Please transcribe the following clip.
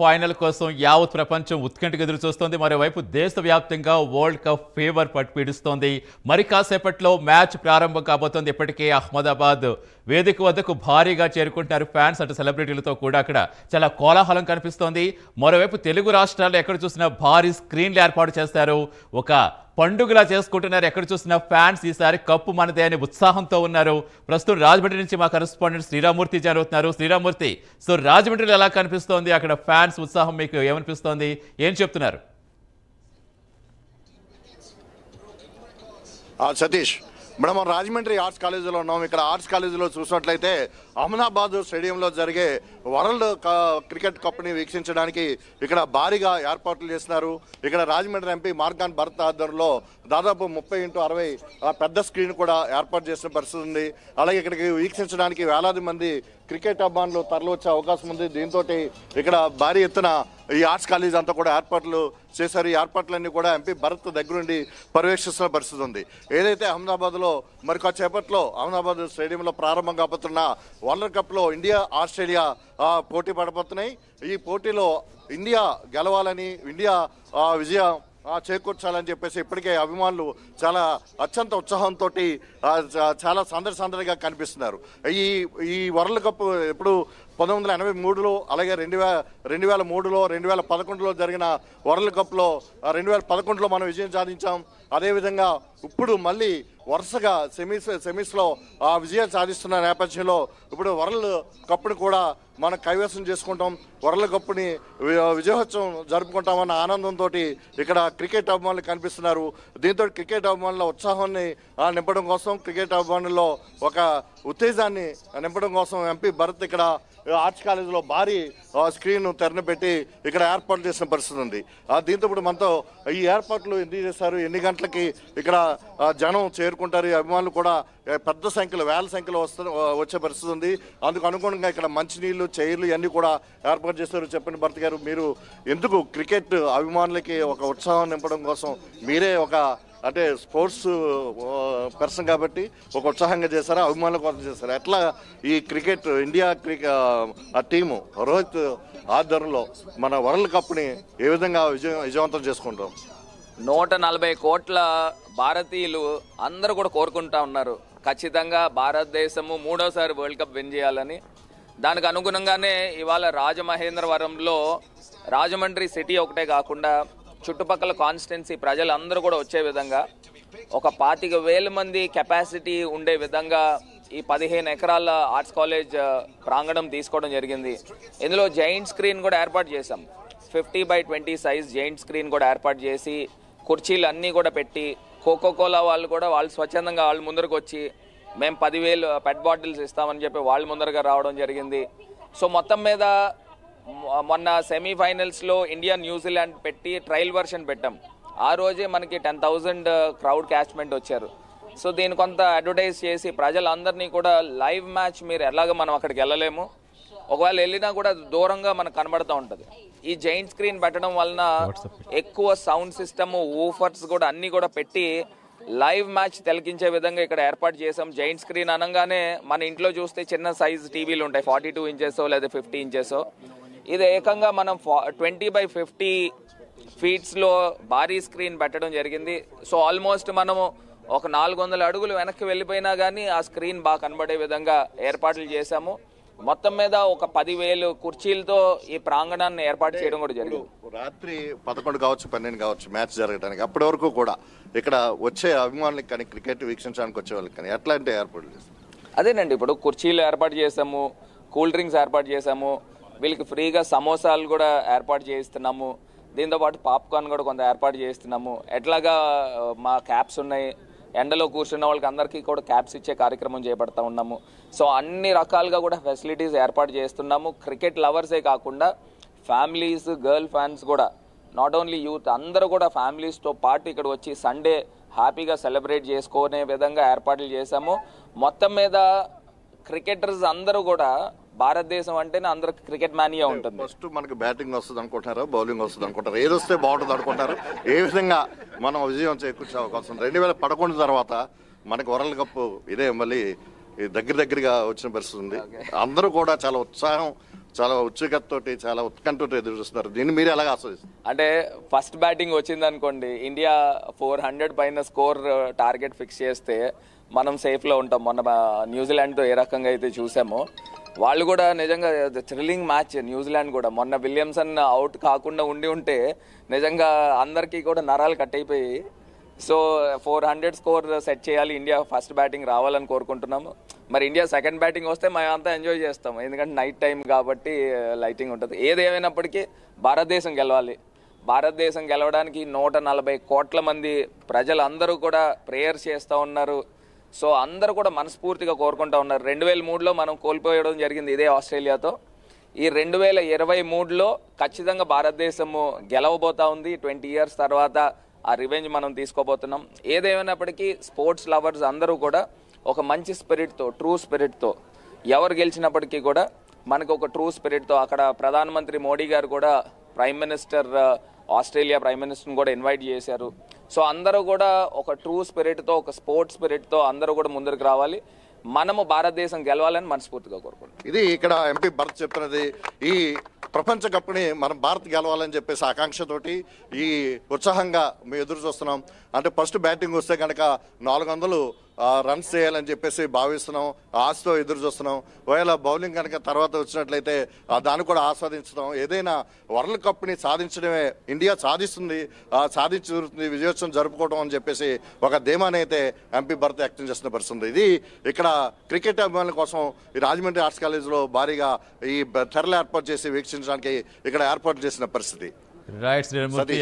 final కోసం యావత్ ప్రపంచం ఉత్కంఠగా ఎదురు చూస్తోంది మరోవైపు దేశవ్యాప్తంగా వరల్డ్ కప్ ఫీవర్ పట్టు పీడుస్తోంది మరి కాసేపట్లో మ్యాచ్ ప్రారంభం కాబోతోంది ఇప్పటికే అహ్మదాబాద్ వేదిక వద్దకు భారీగా చేరుకుంటున్నారు ఫ్యాన్స్ అటు సెలబ్రిటీలతో కూడా అక్కడ చాలా కోలాహలం కనిపిస్తోంది మరోవైపు తెలుగు రాష్ట్రాల్లో ఎక్కడ చూసినా భారీ స్క్రీన్లు ఏర్పాటు చేస్తారు ఒక పండుగలా చేసుకుంటున్నారు ఎక్కడ చూసినా ఫ్యాన్స్ ఈసారి కప్పు మనదే అని ఉత్సాహంతో ఉన్నారు ప్రస్తుతం రాజమండ్రి నుంచి మా కరెస్పాండెంట్ శ్రీరామూర్తి జరుగుతున్నారు శ్రీరామూర్తి సో రాజమండ్రిలో ఎలా కనిపిస్తోంది అక్కడ ఫ్యాన్స్ ఉత్సాహం మీకు ఏమనిపిస్తోంది ఏం చెప్తున్నారు సతీష్ మనం రాజమండ్రి ఆర్ట్స్ కాలేజీలో ఉన్నాం ఇక్కడ ఆర్ట్స్ కాలేజీలో చూసినట్లయితే అహ్మదాబాద్ స్టేడియంలో జరిగే వరల్డ్ క్రికెట్ కప్ని వీక్షించడానికి ఇక్కడ భారీగా ఏర్పాట్లు చేస్తున్నారు ఇక్కడ రాజమండ్రి ఎంపీ మార్గాన్ భరత్ ఆధ్వర్యంలో దాదాపు ముప్పై ఇంటూ అరవై పెద్ద స్క్రీన్ కూడా ఏర్పాటు చేసిన పరిస్థితి ఉంది అలాగే ఇక్కడికి వీక్షించడానికి వేలాది మంది క్రికెట్ అభిమానులు తరలివచ్చే అవకాశం ఉంది దీంతో ఇక్కడ భారీ ఎత్తున ఈ ఆర్ట్స్ కాలేజ్ అంతా కూడా ఏర్పాట్లు చేశారు ఈ ఏర్పాట్లన్నీ కూడా ఎంపీ భరత్ దగ్గరుండి పర్యవేక్షిస్తున్న పరిస్థితి ఉంది ఏదైతే అహ్మదాబాద్లో మరి కాసేపట్లో అహ్మదాబాద్ స్టేడియంలో ప్రారంభం కాబోతున్న వరల్డ్ కప్లో ఇండియా ఆస్ట్రేలియా పోటీ పడబోతున్నాయి ఈ పోటీలో ఇండియా గెలవాలని ఇండియా విజయం చేకూర్చాలని చెప్పేసి ఇప్పటికే అభిమానులు చాలా అత్యంత ఉత్సాహంతో చాలా సందడి సందడిగా కనిపిస్తున్నారు ఈ ఈ వరల్డ్ కప్ ఇప్పుడు పంతొమ్మిది వందల ఎనభై మూడులో అలాగే రెండు వేల రెండు వేల మూడులో రెండు వేల పదకొండులో జరిగిన వరల్డ్ కప్లో రెండు వేల పదకొండులో మనం విజయం సాధించాం అదేవిధంగా ఇప్పుడు మళ్ళీ వరుసగా సెమీస్ సెమీస్లో ఆ విజయాలు సాధిస్తున్న నేపథ్యంలో ఇప్పుడు వరల్డ్ కప్ను కూడా మనం కైవసం చేసుకుంటాం వరల్డ్ కప్ని విజయోత్సవం జరుపుకుంటామన్న ఆనందంతో ఇక్కడ క్రికెట్ అభిమానులు కనిపిస్తున్నారు దీంతో క్రికెట్ అభిమానుల ఉత్సాహాన్ని నింపడం కోసం క్రికెట్ అభిమానుల్లో ఒక ఉత్తేజాన్ని నింపడం కోసం ఎంపీ భరత్ ఇక్కడ ఆర్ట్స్ కాలేజీలో భారీ స్క్రీన్ తెరను పెట్టి ఇక్కడ ఏర్పాటు చేసిన పరిస్థితి ఉంది దీంతో ఇప్పుడు మనతో ఈ ఏర్పాట్లు ఎందుకు చేశారు ఎన్ని గంటలకి ఇక్కడ జనం చేరుకుంటారు అభిమానులు కూడా పెద్ద సంఖ్యలో వేల సంఖ్యలో వస్తు వచ్చే పరిస్థితి ఉంది అందుకు అనుగుణంగా ఇక్కడ మంచినీళ్ళు చైర్లు ఇవన్నీ కూడా ఏర్పాటు చేశారు చెప్పిన భర్త గారు మీరు ఎందుకు క్రికెట్ అభిమానులకి ఒక ఉత్సాహం నింపడం కోసం మీరే ఒక అంటే స్పోర్ట్స్ పర్సన్ కాబట్టి ఒక ఉత్సాహంగా చేశారా అభిమానుల కోసం చేశారా ఎట్లా ఈ క్రికెట్ ఇండియా క్రికెట్ ఆ టీము రోహిత్ ఆధ్వర్యంలో మన వరల్డ్ కప్ని ఏ విధంగా విజయ విజయవంతం చేసుకుంటాం నూట నలభై కోట్ల భారతీయులు అందరూ కూడా కోరుకుంటా ఉన్నారు ఖచ్చితంగా భారతదేశము మూడోసారి వరల్డ్ కప్ విన్ చేయాలని దానికి అనుగుణంగానే ఇవాళ రాజమహేంద్రవరంలో రాజమండ్రి సిటీ ఒకటే కాకుండా చుట్టుపక్కల కాన్స్టిట్యున్సీ ప్రజలందరూ కూడా వచ్చే విధంగా ఒక పాతిక వేల మంది కెపాసిటీ ఉండే విధంగా ఈ పదిహేను ఎకరాల ఆర్ట్స్ కాలేజ్ uh, ప్రాంగణం తీసుకోవడం జరిగింది ఇందులో జైంట్ స్క్రీన్ కూడా ఏర్పాటు చేశాం fifty by twenty size giant screen కూడా ఏర్పాటు చేసి కుర్చీలు అన్నీ కూడా పెట్టి కోకోకోలా వాళ్ళు కూడా వాళ్ళు స్వచ్ఛందంగా వాళ్ళు ముందరకు వచ్చి మేము పదివేలు పెట్ uh, బాటిల్స్ ఇస్తామని చెప్పి వాళ్ళ ముందరగా రావడం జరిగింది సో మొత్తం మీద మొన్న సెమీఫైనల్స్లో ఇండియా న్యూజిలాండ్ పెట్టి ట్రయల్ వర్షన్ పెట్టాం ఆ రోజే మనకి టెన్ థౌజండ్ క్రౌడ్ క్యాచ్మెంట్ వచ్చారు సో దీని కొంత అడ్వర్టైజ్ చేసి ప్రజలందరినీ కూడా లైవ్ మ్యాచ్ మీరు ఎలాగ మనం అక్కడికి వెళ్ళలేము ఒకవేళ వెళ్ళినా కూడా దూరంగా మనకు కనబడుతూ ఉంటుంది ఈ జైంట్ స్క్రీన్ పెట్టడం వలన ఎక్కువ సౌండ్ సిస్టమ్ ఊఫర్స్ కూడా అన్నీ కూడా పెట్టి లైవ్ మ్యాచ్ తిలకించే విధంగా ఇక్కడ ఏర్పాటు చేసాం జైంట్ స్క్రీన్ అనగానే మన ఇంట్లో చూస్తే చిన్న సైజ్ టీవీలు ఉంటాయి ఫార్టీ టూ ఇంచెస్ లేదా ఫిఫ్టీ ఇంచెస్ ఇది ఏకంగా మనం ట్వంటీ బై ఫిఫ్టీ ఫీట్స్లో భారీ స్క్రీన్ పెట్టడం జరిగింది సో ఆల్మోస్ట్ మనము ఒక నాలుగు వందల అడుగులు వెనక్కి వెళ్ళిపోయినా కానీ ఆ స్క్రీన్ బాగా కనబడే విధంగా ఏర్పాట్లు చేశాము మొత్తం మీద ఒక పదివేలు కుర్చీలతో ఈ ప్రాంగణాన్ని ఏర్పాటు చేయడం కూడా జరిగింది రాత్రి పదకొండు కావచ్చు పన్నెండు కావచ్చు మ్యాచ్ జరగడానికి అప్పటి వరకు కూడా ఇక్కడ వచ్చే అభిమానులకు కానీ క్రికెట్ వీక్షించడానికి వచ్చే వాళ్ళకి కానీ ఎట్లాంటి ఏర్పాట్లు అదేనండి ఇప్పుడు కుర్చీలు ఏర్పాటు చేసాము కూల్ డ్రింక్స్ ఏర్పాటు చేసాము వీళ్ళకి ఫ్రీగా సమోసాలు కూడా ఏర్పాటు చేయిస్తున్నాము దీంతోపాటు పాప్కార్న్ కూడా కొంత ఏర్పాటు చేస్తున్నాము ఎట్లాగా మా క్యాప్స్ ఉన్నాయి ఎండలో కూర్చున్న వాళ్ళకి అందరికీ కూడా క్యాప్స్ ఇచ్చే కార్యక్రమం చేపడతా ఉన్నాము సో అన్ని రకాలుగా కూడా ఫెసిలిటీస్ ఏర్పాటు చేస్తున్నాము క్రికెట్ లవర్సే కాకుండా ఫ్యామిలీస్ గర్ల్ ఫ్యాన్స్ కూడా నాట్ ఓన్లీ యూత్ అందరూ కూడా ఫ్యామిలీస్తో పాటు ఇక్కడ వచ్చి సండే హ్యాపీగా సెలబ్రేట్ చేసుకునే విధంగా ఏర్పాట్లు చేశాము మొత్తం మీద క్రికెటర్స్ అందరూ కూడా భారతదేశం అంటేనే అందరికి క్రికెట్ మ్యానియా ఉంటుంది ఫస్ట్ మనకి బ్యాటింగ్ వస్తుంది అనుకుంటారు బౌలింగ్ వస్తుంది అనుకుంటారు ఏది వస్తే బాగుంటుంది అనుకుంటారు ఏ విధంగా మనం విజయం చేకూర్చే అవకాశం రెండు వేల పదకొండు తర్వాత మనకి వరల్డ్ కప్ ఇదే మళ్ళీ దగ్గర దగ్గరగా వచ్చిన పరిస్థితి ఉంది అందరూ కూడా చాలా ఉత్సాహం చాలా ఉత్సుకతతోటి చాలా ఉత్కంఠతో ఎదురు చూస్తున్నారు దీన్ని మీరు ఎలాగ ఆస్వాదిస్తారు అంటే ఫస్ట్ బ్యాటింగ్ వచ్చింది అనుకోండి ఇండియా ఫోర్ హండ్రెడ్ పైన స్కోర్ టార్గెట్ ఫిక్స్ చేస్తే మనం సేఫ్లో ఉంటాం మొన్న న్యూజిలాండ్తో ఏ రకంగా అయితే చూసామో వాళ్ళు కూడా నిజంగా థ్రిల్లింగ్ మ్యాచ్ న్యూజిలాండ్ కూడా మొన్న విలియమ్సన్ అవుట్ కాకుండా ఉండి ఉంటే నిజంగా అందరికీ కూడా నరాలు కట్ అయిపోయి so four hundred score set చేయాలి ఇండియా ఫస్ట్ బ్యాటింగ్ రావాలని కోరుకుంటున్నాము మరి ఇండియా సెకండ్ బ్యాటింగ్ వస్తే మేము అంతా ఎంజాయ్ చేస్తాం ఎందుకంటే నైట్ టైం కాబట్టి లైటింగ్ ఉంటుంది ఏది ఏమైనప్పటికీ భారతదేశం గెలవాలి భారతదేశం గెలవడానికి నూట నలభై కోట్ల మంది ప్రజలందరూ కూడా ప్రేయర్స్ చేస్తూ ఉన్నారు సో అందరూ కూడా మనస్ఫూర్తిగా కోరుకుంటా ఉన్నారు రెండు వేల మూడులో మనం కోల్పోయడం జరిగింది ఇదే ఆస్ట్రేలియాతో ఈ రెండు వేల ఇరవై మూడులో ఖచ్చితంగా భారతదేశము గెలవబోతా ఉంది ట్వంటీ ఇయర్స్ తర్వాత ఆ రివెంజ్ మనం తీసుకోబోతున్నాం ఏదేమైనప్పటికీ స్పోర్ట్స్ లవర్స్ అందరూ కూడా ఒక మంచి స్పిరిట్తో ట్రూ స్పిరిట్తో ఎవరు గెలిచినప్పటికీ కూడా మనకు ఒక ట్రూ స్పిరిట్తో అక్కడ ప్రధానమంత్రి మోడీ గారు కూడా ప్రైమ్ మినిస్టర్ ఆస్ట్రేలియా ప్రైమ్ మినిస్టర్ని కూడా ఇన్వైట్ చేశారు సో అందరూ కూడా ఒక ట్రూ స్పిరిట్తో ఒక స్పోర్ట్స్ స్పిరిట్తో అందరూ కూడా ముందరికి రావాలి మనము భారతదేశం గెలవాలని మనస్ఫూర్తిగా కోరుకుంటాం ఇది ఇక్కడ ఎంపీ భరత్ చెప్పినది ఈ ప్రపంచ కప్ని మనం భారత్ గెలవాలని చెప్పేసి ఆకాంక్షతోటి ఈ ఉత్సాహంగా మేము ఎదురు చూస్తున్నాం అంటే ఫస్ట్ బ్యాటింగ్ వస్తే కనుక నాలుగు వందలు రన్స్ చేయాలని చెప్పేసి భావిస్తున్నాం ఆశతో ఎదురు చూస్తున్నాం ఒకవేళ బౌలింగ్ కనుక తర్వాత వచ్చినట్లయితే దాన్ని కూడా ఆస్వాదించడం ఏదైనా వరల్డ్ కప్ని సాధించడమే ఇండియా సాధిస్తుంది సాధించుతుంది విజయోత్సవం జరుపుకోవడం అని చెప్పేసి ఒక ధీమాని అయితే ఎంపీ భరత్ వ్యక్తం చేసిన పరిస్థితుంది ఇది ఇక్కడ క్రికెట్ అభిమానుల కోసం ఈ రాజమండ్రి ఆర్ట్స్ కాలేజీలో భారీగా ఈ తెరలు ఏర్పాటు చేసి వీక్షించడానికి ఇక్కడ ఏర్పాటు చేసిన పరిస్థితి